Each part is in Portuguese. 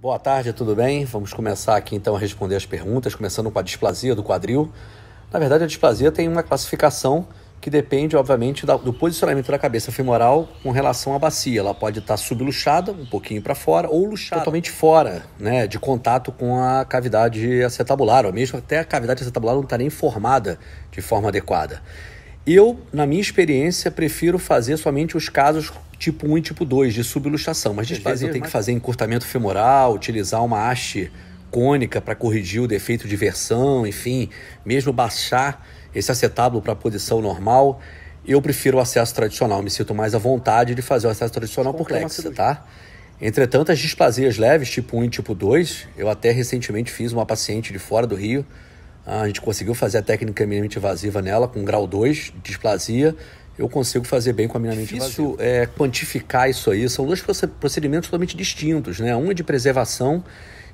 Boa tarde, tudo bem? Vamos começar aqui então a responder as perguntas, começando com a displasia do quadril. Na verdade, a displasia tem uma classificação que depende, obviamente, do posicionamento da cabeça femoral com relação à bacia. Ela pode estar subluxada, um pouquinho para fora, ou luxada, totalmente fora, né, de contato com a cavidade acetabular, ou mesmo até a cavidade acetabular não está nem formada de forma adequada. Eu, na minha experiência, prefiro fazer somente os casos tipo 1 e tipo 2 de subluxação, mas às vezes eu tenho que fazer encurtamento femoral, utilizar uma haste cônica para corrigir o defeito de versão, enfim, mesmo baixar esse acetábulo para a posição normal. Eu prefiro o acesso tradicional, me sinto mais à vontade de fazer o acesso tradicional por Clexa, tá? Entretanto, as displasias leves, tipo 1 e tipo 2, eu até recentemente fiz uma paciente de fora do Rio. Ah, a gente conseguiu fazer a técnica minimamente invasiva nela com grau 2 displasia eu consigo fazer bem com a minha mente Difícil vazia. é quantificar isso aí. São dois procedimentos totalmente distintos, né? Um é de preservação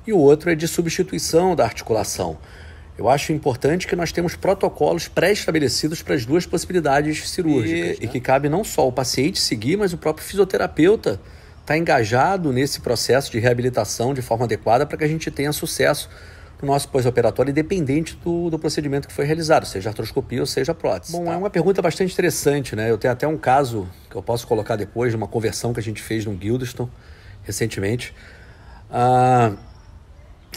e o outro é de substituição da articulação. Eu acho importante que nós temos protocolos pré-estabelecidos para as duas possibilidades cirúrgicas. E, né? e que cabe não só o paciente seguir, mas o próprio fisioterapeuta está engajado nesse processo de reabilitação de forma adequada para que a gente tenha sucesso do nosso pós-operatório, independente é do, do, procedimento que foi realizado, seja artroscopia ou seja prótese. Bom, tá? é uma pergunta bastante interessante, né? Eu tenho até um caso que eu posso colocar depois de uma conversão que a gente fez no Guildeston recentemente. Ah,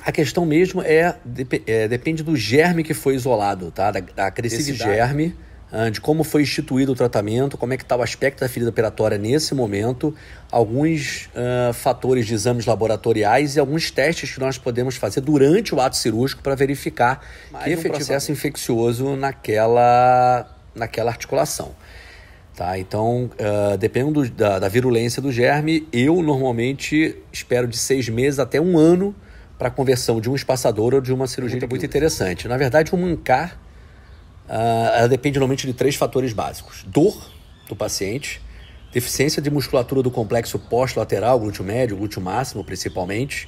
a questão mesmo é, é, depende do germe que foi isolado, tá? Da, da de Esse germe ah, de como foi instituído o tratamento, como é que está o aspecto da ferida operatória nesse momento, alguns uh, fatores de exames laboratoriais e alguns testes que nós podemos fazer durante o ato cirúrgico para verificar Mais que um efetivamente... processo infeccioso naquela, naquela articulação. Tá, então, uh, dependendo da, da virulência do germe, eu normalmente espero de seis meses até um ano para a conversão de um espaçador ou de uma cirurgia é muito, muito interessante. Na verdade, o mancar Uh, ela depende normalmente de três fatores básicos: dor do paciente, deficiência de musculatura do complexo pós-lateral, glúteo médio, glúteo máximo, principalmente,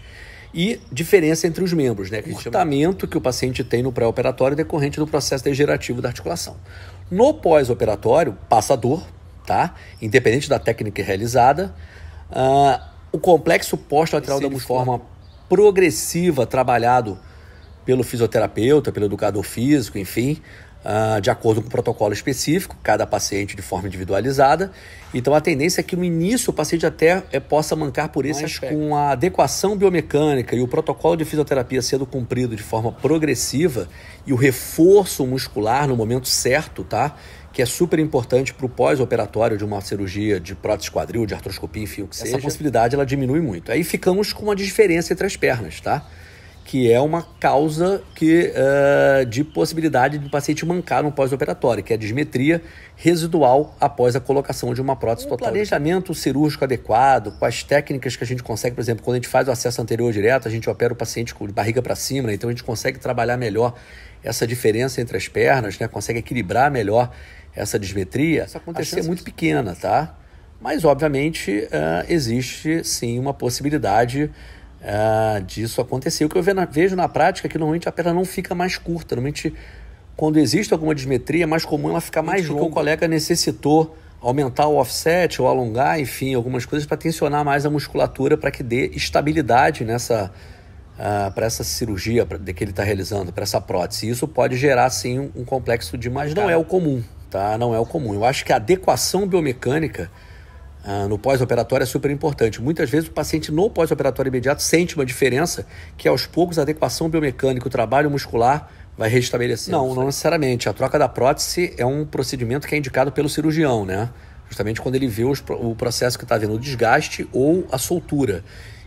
e diferença entre os membros, né? Curtamento que o paciente tem no pré-operatório decorrente do processo degenerativo da articulação. No pós-operatório, passa dor, tá? Independente da técnica realizada, uh, o complexo pós-lateral da forma progressiva trabalhado pelo fisioterapeuta, pelo educador físico, enfim, ah, de acordo com o protocolo específico, cada paciente de forma individualizada. Então a tendência é que no início o paciente até é, possa mancar por esses com a adequação biomecânica e o protocolo de fisioterapia sendo cumprido de forma progressiva e o reforço muscular no momento certo, tá? que é super importante para o pós-operatório de uma cirurgia de prótese quadril, de artroscopia, enfim, o que Essa seja. Essa possibilidade ela diminui muito. Aí ficamos com uma diferença entre as pernas, tá? que é uma causa que, uh, de possibilidade do paciente mancar no pós-operatório, que é a dismetria residual após a colocação de uma prótese um total. planejamento cirúrgico adequado, com as técnicas que a gente consegue, por exemplo, quando a gente faz o acesso anterior direto, a gente opera o paciente com barriga para cima, né? então a gente consegue trabalhar melhor essa diferença entre as pernas, né? consegue equilibrar melhor essa dismetria, Isso acontece é muito pequena, tá? Mas, obviamente, uh, existe sim uma possibilidade ah, disso acontecer. O que eu vejo na prática é que normalmente a perna não fica mais curta. Normalmente, quando existe alguma dismetria é mais comum ela ficar mais longa. O colega necessitou aumentar o offset ou alongar, enfim, algumas coisas para tensionar mais a musculatura para que dê estabilidade nessa uh, ah, para essa cirurgia pra, que ele está realizando, para essa prótese. E isso pode gerar sim um, um complexo de, mas não é o comum, tá? Não é o comum. Eu acho que a adequação biomecânica ah, no pós-operatório é super importante. Muitas vezes o paciente no pós-operatório imediato sente uma diferença que aos poucos a adequação biomecânica, o trabalho muscular vai restabelecer. Não, não necessariamente. A troca da prótese é um procedimento que é indicado pelo cirurgião, né? Justamente quando ele vê os, o processo que está havendo o desgaste ou a soltura.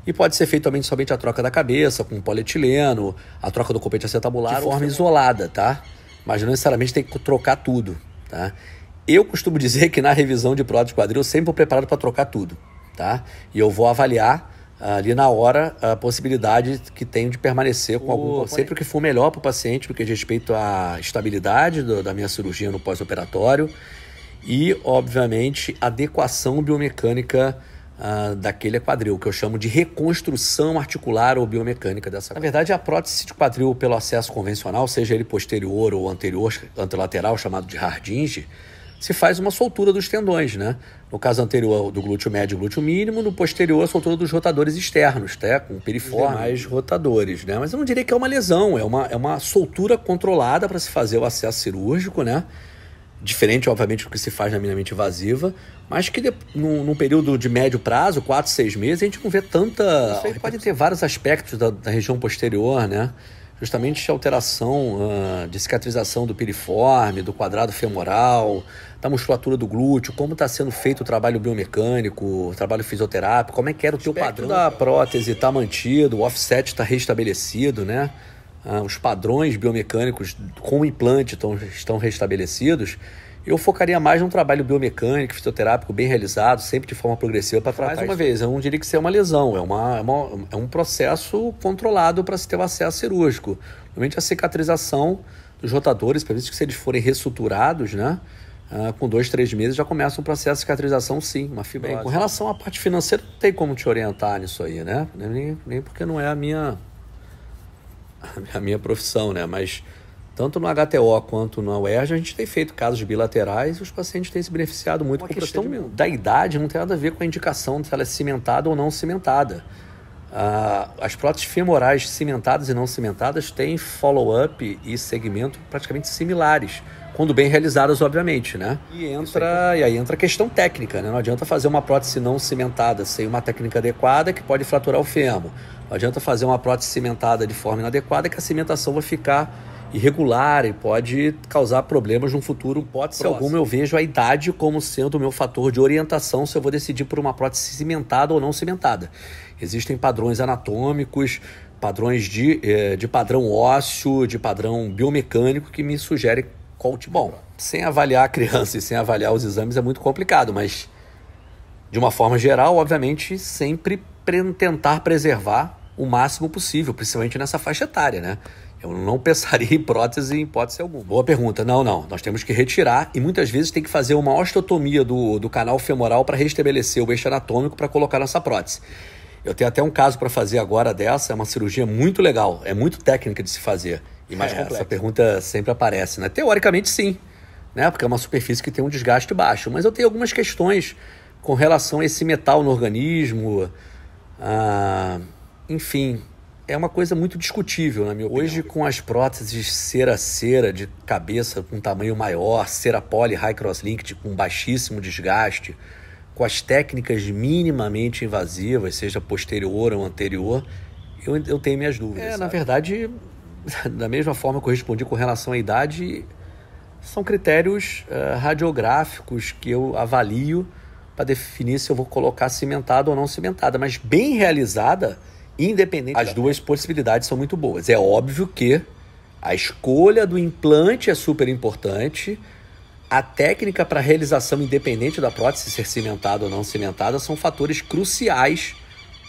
E pode ser feito também somente a troca da cabeça, com polietileno, a troca do copete acetabular. De forma isolada, tá? Mas não necessariamente tem que trocar tudo, tá? Eu costumo dizer que na revisão de prótese de quadril eu sempre vou preparado para trocar tudo, tá? E eu vou avaliar ah, ali na hora a possibilidade que tenho de permanecer com algum sempre o que for melhor para o paciente porque respeito à estabilidade do, da minha cirurgia no pós-operatório e, obviamente, adequação biomecânica uh, daquele quadril, que eu chamo de reconstrução articular ou biomecânica dessa. Na verdade, a prótese de quadril pelo acesso convencional, seja ele posterior ou anterior, anterolateral, chamado de hardinge, se faz uma soltura dos tendões, né? No caso anterior do glúteo médio e glúteo mínimo, no posterior a soltura dos rotadores externos, tá? com periformes. mais rotadores, né? Mas eu não diria que é uma lesão, é uma, é uma soltura controlada para se fazer o acesso cirúrgico, né? Diferente, obviamente, do que se faz na minimamente invasiva, mas que de, num, num, período de médio prazo, 4, 6 meses, a gente não vê tanta. Isso aí pode ter vários aspectos da, da região posterior, né? justamente a alteração uh, de cicatrização do piriforme, do quadrado femoral, da musculatura do glúteo, como está sendo feito o trabalho biomecânico, o trabalho fisioterápico, como é que era o teu padrão da prótese está mantido, o offset está restabelecido, né? Uh, os padrões biomecânicos com o implante tão, estão restabelecidos eu focaria mais num trabalho biomecânico, fisioterápico bem realizado, sempre de forma progressiva para tratar. Mais uma vez, eu não diria que isso é uma lesão, é, uma, é, uma, é um processo controlado para se ter o um acesso cirúrgico. Normalmente a cicatrização dos rotadores, pelo menos que se eles forem reestruturados, né? Uh, com dois, três meses já começa um processo de cicatrização, sim, uma fibra. com relação à parte financeira, não tem como te orientar nisso aí, né? Nem, nem porque não é a minha, a minha profissão, né? Mas tanto no HTO quanto na UERJ, a gente tem feito casos bilaterais e os pacientes têm se beneficiado muito Uma com a questão da idade não tem nada a ver com a indicação se ela é cimentada ou não cimentada. Ah, as próteses femorais cimentadas e não cimentadas têm follow-up e segmento praticamente similares, quando bem realizadas, obviamente, né? E entra aí. e aí entra a questão técnica, né? Não adianta fazer uma prótese não cimentada sem uma técnica adequada que pode fraturar o fêmur. Não adianta fazer uma prótese cimentada de forma inadequada que a cimentação vai ficar irregular e pode causar problemas no futuro. Pode ser alguma, eu vejo a idade como sendo o meu fator de orientação se eu vou decidir por uma prótese cimentada ou não cimentada. Existem padrões anatômicos, padrões de, eh, de padrão ósseo, de padrão biomecânico que me sugerem qual tipo. Bom, sem avaliar a criança e sem avaliar os exames é muito complicado, mas de uma forma geral, obviamente, sempre tentar preservar o máximo possível, principalmente nessa faixa etária, né? Eu não pensaria em prótese em hipótese alguma. Boa pergunta. Não, não. Nós temos que retirar e muitas vezes tem que fazer uma osteotomia do, do canal femoral para restabelecer o eixo anatômico para colocar nossa prótese. Eu tenho até um caso para fazer agora dessa, é uma cirurgia muito legal, é muito técnica de se fazer e mais é, complexa. Essa pergunta sempre aparece, né? Teoricamente sim, né? Porque é uma superfície que tem um desgaste baixo, mas eu tenho algumas questões com relação a esse metal no organismo, ah, enfim, é uma coisa muito discutível, na minha opinião. Hoje, com as próteses cera-cera de cabeça com tamanho maior, cera poly high cross-linked com baixíssimo desgaste, com as técnicas minimamente invasivas, seja posterior ou anterior, eu, eu tenho minhas dúvidas. É, sabe? na verdade, da mesma forma que eu respondi com relação à idade, são critérios uh, radiográficos que eu avalio para definir se eu vou colocar cimentada ou não cimentada, mas bem realizada Independente. As duas possibilidades são muito boas. É óbvio que a escolha do implante é super importante. A técnica para realização independente da prótese ser cimentada ou não cimentada são fatores cruciais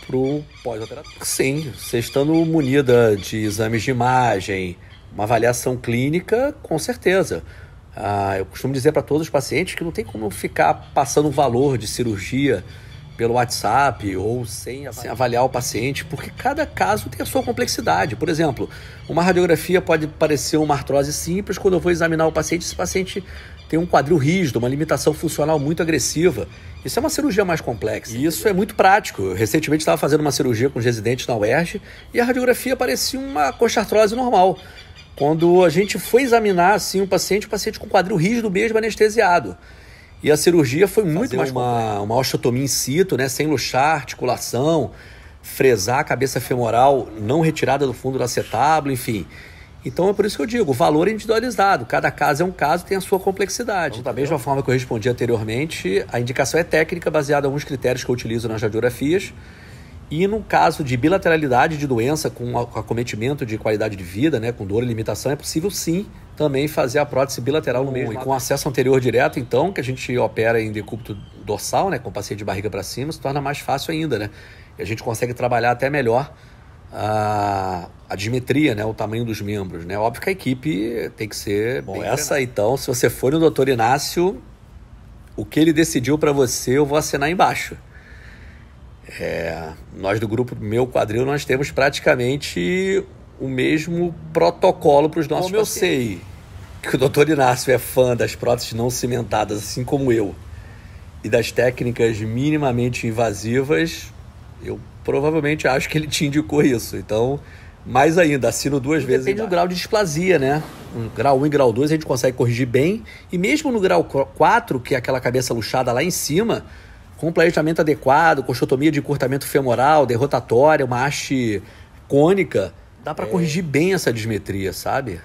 para o pós-operatório. Sim, você estando munida de exames de imagem, uma avaliação clínica, com certeza. Ah, eu costumo dizer para todos os pacientes que não tem como ficar passando o valor de cirurgia pelo WhatsApp ou sem, sem avaliar o paciente, porque cada caso tem a sua complexidade. Por exemplo, uma radiografia pode parecer uma artrose simples, quando eu vou examinar o paciente, esse paciente tem um quadril rígido, uma limitação funcional muito agressiva. Isso é uma cirurgia mais complexa. E isso é muito prático. Eu recentemente estava fazendo uma cirurgia com os residentes na UERJ e a radiografia parecia uma coxartrose normal. Quando a gente foi examinar assim o um paciente, o um paciente com quadril rígido mesmo anestesiado. E a cirurgia foi muito Fazer mais uma, uma osteotomia in situ, né? Sem luxar, articulação, fresar a cabeça femoral não retirada do fundo do acetábulo, enfim. Então é por isso que eu digo, o valor é individualizado. Cada caso é um caso, tem a sua complexidade. Então, tá da mesma forma que eu respondi anteriormente, a indicação é técnica baseada em alguns critérios que eu utilizo nas radiografias e no caso de bilateralidade de doença com acometimento de qualidade de vida, né, com dor e limitação, é possível sim também fazer a prótese bilateral no mesmo. E com acesso anterior direto, então, que a gente opera em decúbito dorsal, né, com paciente de barriga para cima, se torna mais fácil ainda, né? E a gente consegue trabalhar até melhor a, a dimetria, né, o tamanho dos membros, né? Óbvio que a equipe tem que ser Bom, essa treinado. então, se você for no doutor Inácio, o que ele decidiu para você, eu vou assinar embaixo. É, nós do grupo Meu Quadril, nós temos praticamente o mesmo protocolo para os nossos como pacientes. Eu sei que o doutor Inácio é fã das próteses não cimentadas, assim como eu, e das técnicas minimamente invasivas, eu provavelmente acho que ele te indicou isso. Então, mais ainda, assino duas Depende vezes. Depende do grau de displasia, né? Um, grau 1 um e grau 2 a gente consegue corrigir bem. E mesmo no grau 4, que é aquela cabeça luxada lá em cima, com planejamento adequado, coxotomia de encurtamento femoral, derrotatória, uma haste cônica, dá para é. corrigir bem essa dismetria, sabe?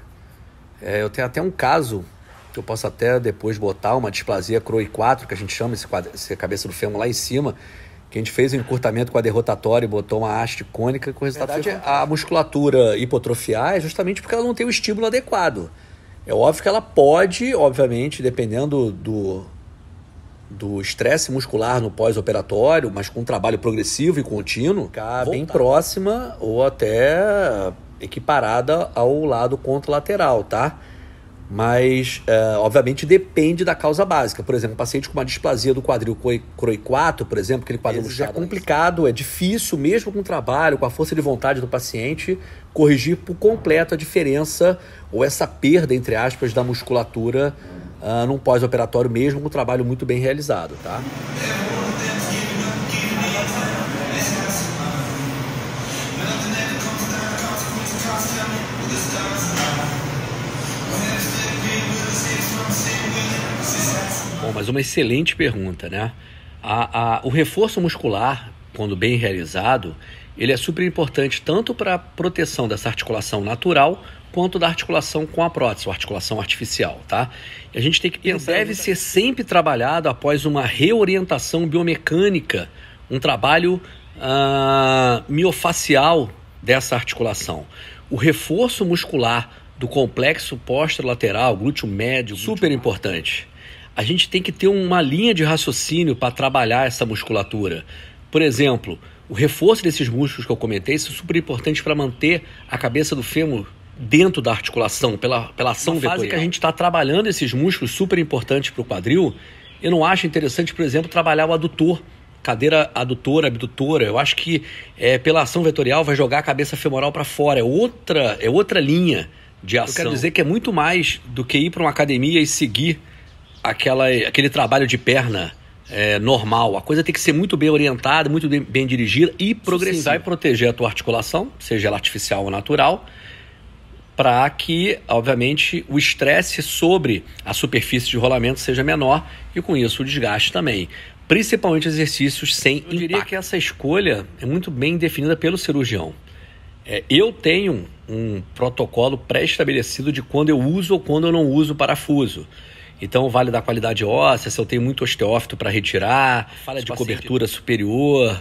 É, eu tenho até um caso que eu posso até depois botar uma displasia CROI 4, que a gente chama esse, quadro, esse cabeça do fêmur lá em cima, que a gente fez um encurtamento com a derrotatória e botou uma haste cônica, com o resultado Verdade, é a musculatura hipotrofiar é justamente porque ela não tem o estímulo adequado. É óbvio que ela pode, obviamente, dependendo do, do estresse muscular no pós-operatório, mas com um trabalho progressivo e contínuo, ficar bem próxima ou até equiparada ao lado contralateral, tá? Mas, é, obviamente, depende da causa básica. Por exemplo, um paciente com uma displasia do quadril croicato, por exemplo, aquele quadril já é complicado, é difícil, mesmo com o trabalho, com a força de vontade do paciente, corrigir por completo a diferença ou essa perda, entre aspas, da musculatura uh, num pós-operatório mesmo, um trabalho muito bem realizado, tá? Bom, mas uma excelente pergunta, né? A, a, o reforço muscular, quando bem realizado, ele é super importante tanto para a proteção dessa articulação natural quanto da articulação com a prótese, ou articulação artificial, tá? E a gente tem que pensar. Deve ser sempre trabalhado após uma reorientação biomecânica, um trabalho uh, miofacial dessa articulação. O reforço muscular do complexo posterolateral, glúteo médio, glúteo super importante. A gente tem que ter uma linha de raciocínio para trabalhar essa musculatura. Por exemplo, o reforço desses músculos que eu comentei é super importante para manter a cabeça do fêmur dentro da articulação, pela, pela ação Uma vetorial. fase que a gente está trabalhando esses músculos super importantes para o quadril, eu não acho interessante, por exemplo, trabalhar o adutor, cadeira adutora, abdutora. Eu acho que é, pela ação vetorial vai jogar a cabeça femoral para fora. É outra, é outra linha de ação. Eu quero dizer que é muito mais do que ir para uma academia e seguir aquela, aquele trabalho de perna é, normal. A coisa tem que ser muito bem orientada, muito bem, dirigida e progressar e proteger a tua articulação, seja ela artificial ou natural para que, obviamente, o estresse sobre a superfície de rolamento seja menor e, com isso, o desgaste também. Principalmente exercícios sem Eu impacto. diria que essa escolha é muito bem definida pelo cirurgião. É, eu tenho um protocolo pré-estabelecido de quando eu uso ou quando eu não uso parafuso. Então, vale da qualidade óssea, se eu tenho muito osteófito para retirar, de cobertura superior,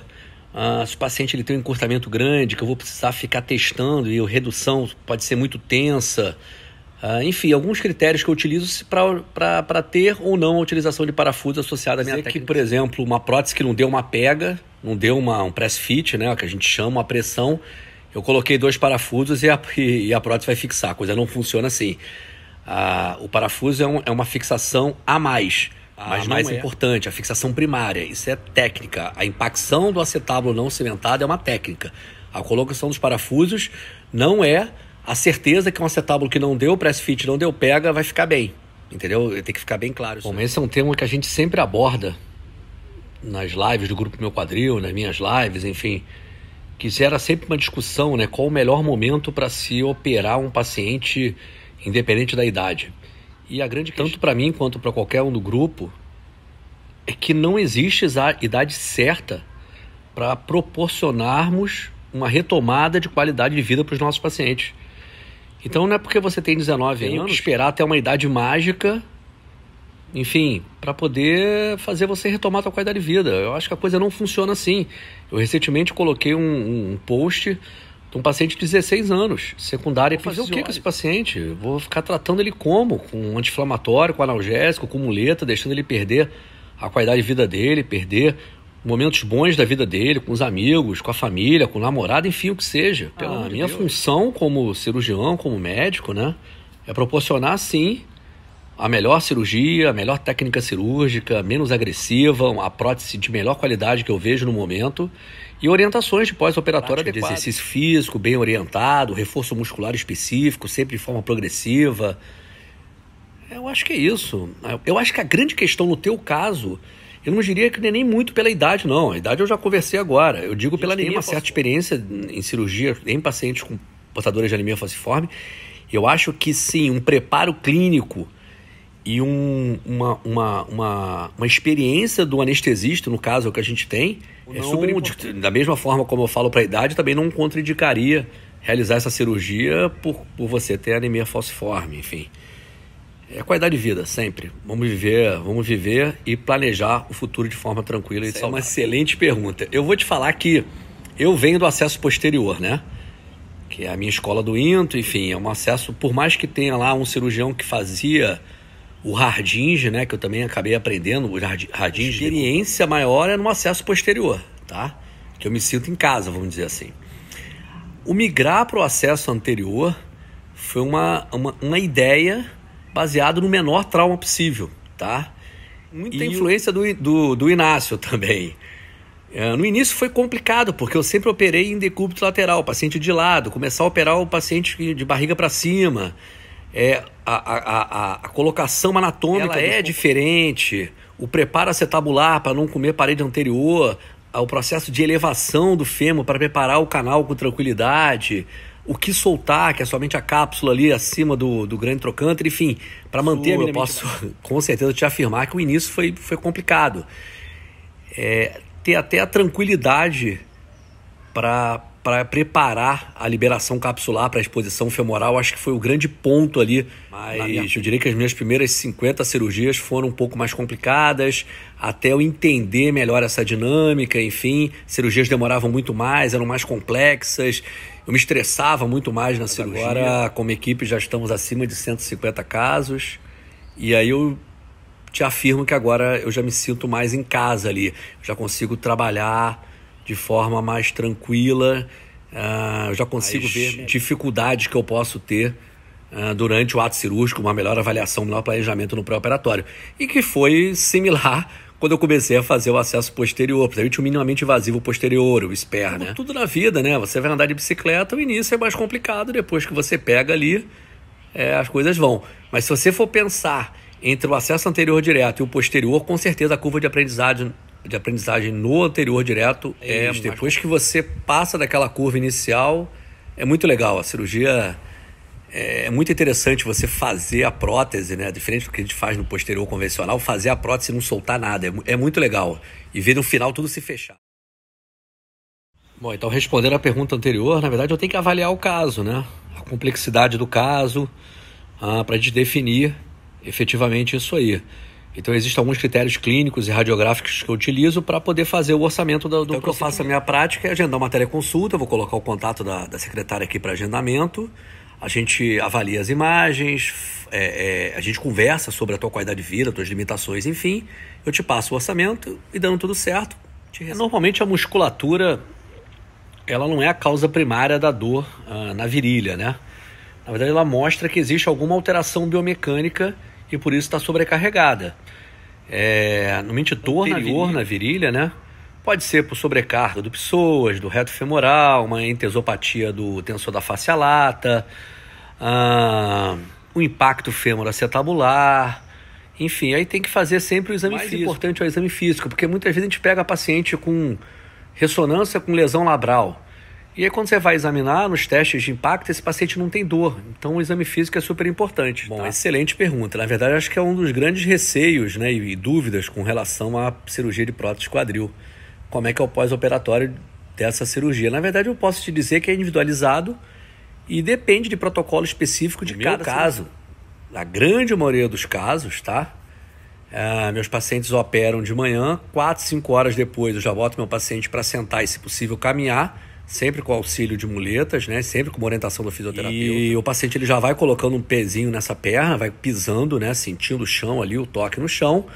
ah, se o paciente ele tem um encurtamento grande, que eu vou precisar ficar testando e a redução pode ser muito tensa. Ah, enfim, alguns critérios que eu utilizo para ter ou não a utilização de parafusos associada à minha técnica. que, por exemplo, uma prótese que não deu uma pega, não deu uma, um press fit, né, que a gente chama, uma pressão, eu coloquei dois parafusos e a, e a prótese vai fixar. A coisa não funciona assim. Ah, o parafuso é, um, é uma fixação a mais. Ah, mas mais é. importante, a fixação primária, isso é técnica. A impacção do acetábulo não cimentado é uma técnica. A colocação dos parafusos não é a certeza que um acetábulo que não deu press fit, não deu pega, vai ficar bem. Entendeu? Tem que ficar bem claro isso. Bom, esse é um tema que a gente sempre aborda nas lives do grupo Meu Quadril, nas minhas lives, enfim, que gera sempre uma discussão, né? Qual o melhor momento para se operar um paciente independente da idade. E a grande questão, tanto para mim quanto para qualquer um do grupo, é que não existe a idade certa para proporcionarmos uma retomada de qualidade de vida para os nossos pacientes. Então não é porque você tem 19 tem anos esperar até uma idade mágica, enfim, para poder fazer você retomar a sua qualidade de vida. Eu acho que a coisa não funciona assim. Eu recentemente coloquei um, um post um paciente de 16 anos, secundário, fazer o que com é esse paciente? Vou ficar tratando ele como? Com anti-inflamatório, com analgésico, com muleta, deixando ele perder a qualidade de vida dele, perder momentos bons da vida dele, com os amigos, com a família, com o namorado, enfim, o que seja. Ah, Pela ah, minha Deus. função como cirurgião, como médico, né? É proporcionar, sim, a melhor cirurgia, a melhor técnica cirúrgica, menos agressiva, a prótese de melhor qualidade que eu vejo no momento e orientações de pós-operatória de exercício físico bem orientado, reforço muscular específico, sempre de forma progressiva. Eu acho que é isso. Eu acho que a grande questão no teu caso, eu não diria que é nem muito pela idade, não. A idade eu já conversei agora. Eu digo pela anemia. Tem uma certa experiência em cirurgia em pacientes com portadores de anemia falciforme. Eu acho que sim, um preparo clínico e um, uma, uma, uma, uma, experiência do anestesista, no caso, é o que a gente tem, é não, é super importante. Da mesma forma como eu falo para a idade, também não contraindicaria realizar essa cirurgia por, por você ter anemia falciforme, enfim. É qualidade de vida, sempre. Vamos viver, vamos viver e planejar o futuro de forma tranquila e Isso saudável. é uma excelente pergunta. Eu vou te falar que eu venho do acesso posterior, né? Que é a minha escola do INTO, enfim, é um acesso, por mais que tenha lá um cirurgião que fazia o hardinge, né, que eu também acabei aprendendo, o hardinge, né, experiência maior é no acesso posterior, tá? Que eu me sinto em casa, vamos dizer assim. O migrar para o acesso anterior foi uma, uma, uma ideia baseada no menor trauma possível, tá? Muita e influência do, do, do Inácio também. É, no início foi complicado, porque eu sempre operei em decúbito lateral, paciente de lado, começar a operar o paciente de barriga para cima. É, a, a, a, colocação anatômica é diferente, o preparo acetabular para não comer parede anterior, o processo de elevação do fêmur para preparar o canal com tranquilidade, o que soltar, que é somente a cápsula ali acima do, do grande trocante enfim, para manter Sua, eu posso com certeza te afirmar que o início foi, foi complicado. É, ter até a tranquilidade para para preparar a liberação capsular para a exposição femoral, acho que foi o grande ponto ali. Mas eu diria que as minhas primeiras 50 cirurgias foram um pouco mais complicadas, até eu entender melhor essa dinâmica, enfim, cirurgias demoravam muito mais, eram mais complexas, eu me estressava muito mais na Mas cirurgia. Agora, como equipe, já estamos acima de 150 casos, e aí eu te afirmo que agora eu já me sinto mais em casa ali, já consigo trabalhar de forma mais tranquila. Uh, eu já consigo As ver dificuldades que eu posso ter uh, durante o ato cirúrgico, uma melhor avaliação, um melhor planejamento no pré-operatório. E que foi similar quando eu comecei a fazer o acesso posterior, principalmente o minimamente invasivo posterior, o SPER, Como né? Tudo na vida, né? Você vai andar de bicicleta, o início é mais complicado, depois que você pega ali, é, as coisas vão. Mas se você for pensar entre o acesso anterior direto e o posterior, com certeza a curva de aprendizagem de aprendizagem no anterior direto. É, depois que você passa daquela curva inicial, é muito legal. A cirurgia é, é muito interessante você fazer a prótese, né? Diferente do que a gente faz no posterior convencional, fazer a prótese e não soltar nada. É, é muito legal. E ver no final tudo se fechar. Bom, então respondendo à pergunta anterior, na verdade eu tenho que avaliar o caso, né? A complexidade do caso, ah, para a gente definir efetivamente isso aí. Então existem alguns critérios clínicos e radiográficos que eu utilizo para poder fazer o orçamento do, do então, o que eu faço a minha prática é agendar uma teleconsulta, eu vou colocar o contato da, da secretária aqui para agendamento. A gente avalia as imagens, é, é, a gente conversa sobre a tua qualidade de vida, tuas limitações, enfim. Eu te passo o orçamento e dando tudo certo. Normalmente a musculatura ela não é a causa primária da dor ah, na virilha, né? Na verdade, ela mostra que existe alguma alteração biomecânica e por isso está sobrecarregada. É, no mentitor, na virilha. na virilha, né? Pode ser por sobrecarga do psoas, do reto femoral, uma entesopatia do tensor da face lata, ah, o impacto fêmur acetabular, enfim, aí tem que fazer sempre o exame Mais físico. importante é o exame físico, porque muitas vezes a gente pega paciente com ressonância com lesão labral. E aí, quando você vai examinar nos testes de impacto, esse paciente não tem dor. Então, o exame físico é super importante. Bom, tá? excelente pergunta. Na verdade, acho que é um dos grandes receios né, e, dúvidas com relação à cirurgia de prótese quadril. Como é que é o pós-operatório dessa cirurgia? Na verdade, eu posso te dizer que é individualizado e depende de protocolo específico de no cada caso. Cirurgia. Na grande maioria dos casos, tá? Ah, meus pacientes operam de manhã, 4, 5 horas depois eu já boto meu paciente para sentar e, se possível, caminhar sempre com auxílio de muletas, né? Sempre com uma orientação do fisioterapeuta. E o paciente ele já vai colocando um pezinho nessa perna, vai pisando, né? Sentindo o chão ali, o toque no chão.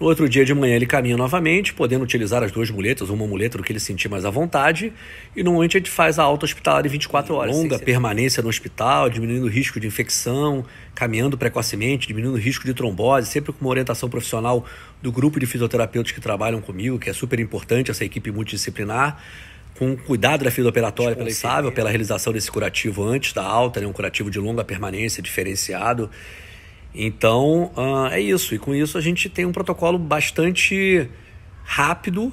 No outro dia de manhã ele caminha novamente, podendo utilizar as duas muletas, uma muleta do que ele sentir mais à vontade, e no momento a gente faz a alta hospitalar em 24 horas. Longa permanência no hospital, diminuindo o risco de infecção, caminhando precocemente, diminuindo o risco de trombose, sempre com uma orientação profissional do grupo de fisioterapeutas que trabalham comigo, que é super importante essa equipe multidisciplinar com cuidado da fila operatória responsável pela realização desse curativo antes da alta, né? um curativo de longa permanência diferenciado. Então, uh, é isso. E com isso a gente tem um protocolo bastante rápido,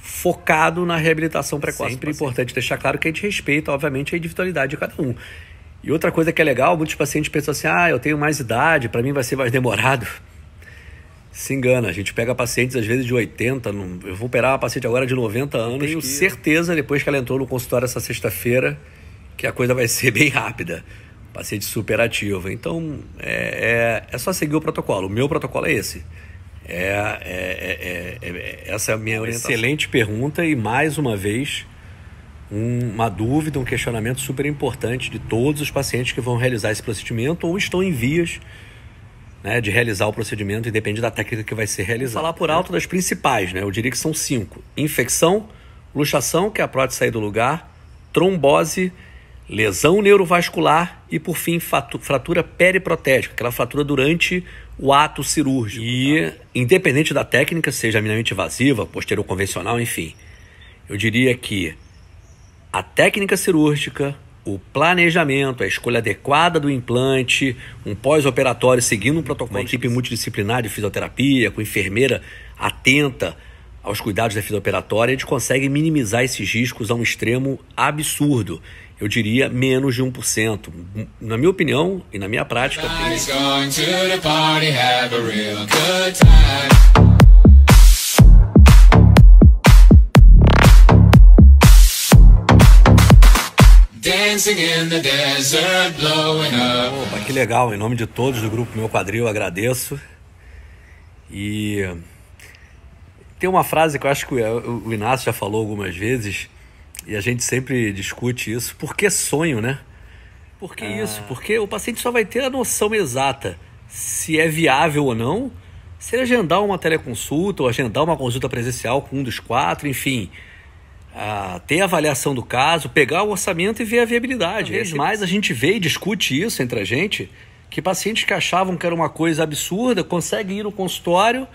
focado na reabilitação precoce. Sempre assim. importante deixar claro que a gente respeita, obviamente, a individualidade de cada um. E outra coisa que é legal, muitos pacientes pensam assim: ah, eu tenho mais idade, para mim vai ser mais demorado se engana. A gente pega pacientes, às vezes, de 80. Eu vou operar uma paciente agora de 90 anos. Tenho que... certeza, depois que ela entrou no consultório essa sexta-feira, que a coisa vai ser bem rápida. Paciente superativa. Então, é, é, é, só seguir o protocolo. O meu protocolo é esse. É é, é, é, é essa é a minha orientação. Excelente pergunta e, mais uma vez, um, uma dúvida, um questionamento super importante de todos os pacientes que vão realizar esse procedimento ou estão em vias né, de realizar o procedimento e depende da técnica que vai ser realizada. Vou falar por alto das principais, né? Eu diria que são cinco: infecção, luxação, que é a prótese sair do lugar, trombose, lesão neurovascular e, por fim, fratura periprotética, aquela fratura durante o ato cirúrgico. E, tá? independente da técnica, seja minimamente invasiva, posterior convencional, enfim, eu diria que a técnica cirúrgica, o planejamento, a escolha adequada do implante, um pós-operatório seguindo um protocolo. Uma equipe multidisciplinar de fisioterapia, com enfermeira atenta aos cuidados da fisioperatória, a gente consegue minimizar esses riscos a um extremo absurdo. Eu diria menos de 1%. Na minha opinião e na minha prática. Tem... Opa, que legal. Em nome de todos do grupo Meu Quadril, agradeço. E tem uma frase que eu acho que o Inácio já falou algumas vezes e a gente sempre discute isso. Por que sonho, né? Por que ah. isso? Porque o paciente só vai ter a noção exata se é viável ou não se ele agendar uma teleconsulta ou agendar uma consulta presencial com um dos quatro, enfim a ter a avaliação do caso, pegar o orçamento e ver a viabilidade. Talvez mais a gente vê e discute isso entre a gente, que pacientes que achavam que era uma coisa absurda conseguem ir no consultório,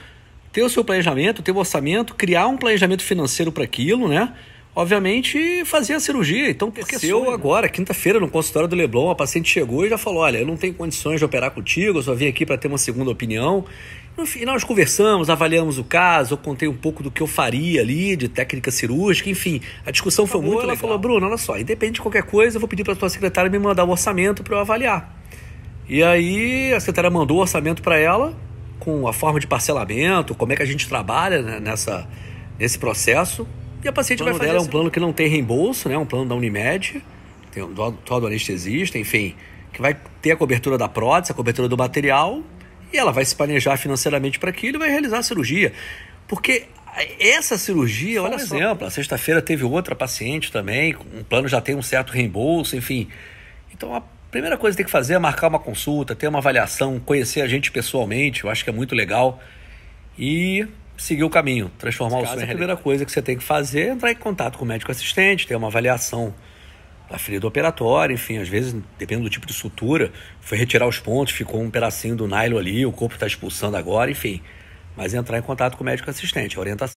ter o seu planejamento, ter o orçamento, criar um planejamento financeiro para aquilo, né? Obviamente, fazer a cirurgia. Então, aconteceu é né? agora, quinta-feira, no consultório do Leblon, a paciente chegou e já falou: Olha, eu não tenho condições de operar contigo, eu só vim aqui para ter uma segunda opinião. No final, nós conversamos, avaliamos o caso, eu contei um pouco do que eu faria ali, de técnica cirúrgica, enfim. A discussão Acabou, foi muito ela legal. Ela falou, Bruno, olha só, independente de qualquer coisa, eu vou pedir para a tua secretária me mandar o um orçamento para eu avaliar. E aí a secretária mandou o orçamento para ela, com a forma de parcelamento, como é que a gente trabalha né, nessa, nesse processo. E a paciente vai fazer. Dela é um plano que não tem reembolso, né? Um plano da Unimed, tem um do, do anestesista, enfim, que vai ter a cobertura da prótese, a cobertura do material e ela vai se planejar financeiramente para aquilo e vai realizar a cirurgia. Porque essa cirurgia, só olha um só. exemplo, a sexta-feira teve outra paciente também, um plano já tem um certo reembolso, enfim. Então a primeira coisa que tem que fazer é marcar uma consulta, ter uma avaliação, conhecer a gente pessoalmente, eu acho que é muito legal. E seguir o caminho, transformar Nesse o sonho. A primeira coisa que você tem que fazer é entrar em contato com o médico assistente, ter uma avaliação a ferida operatória, enfim, às vezes, dependendo do tipo de sutura, foi retirar os pontos, ficou um pedacinho do nylon ali, o corpo está expulsando agora, enfim. Mas é entrar em contato com o médico assistente, orientação.